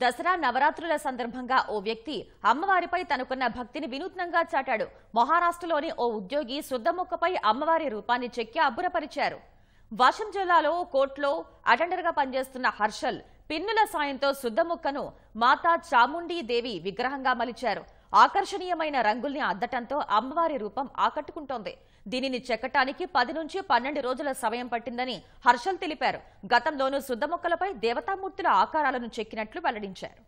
దసరా నవరాత్రుల సందర్భంగా ఓ వ్యక్తి అమ్మవారిపై తనకున్న భక్తిని వినూత్నంగా చాటాడు మహారాష్ట్రలోని ఓ ఉద్యోగి శుద్ధముక్కపై అమ్మవారి రూపాన్ని చెక్కి అబ్బురపరిచారు వాషం జిల్లాలో కోర్టులో అటెండర్గా పనిచేస్తున్న హర్షల్ పిన్నుల సాయంతో శుద్ధముక్కను మాతా చాముండీ దేవి విగ్రహంగా మలిచారు ఆకర్షణీయమైన రంగుల్ని అద్దటంతో అమ్మవారి రూపం ఆకట్టుకుంటోంది దీనిని చెక్కటానికి పది నుంచి పన్నెండు రోజుల సమయం పట్టిందని హర్షల్ తెలిపారు గతంలోనూ శుద్ధ మొక్కలపై దేవతామూర్తుల ఆకారాలను చెక్కినట్లు వెల్లడించారు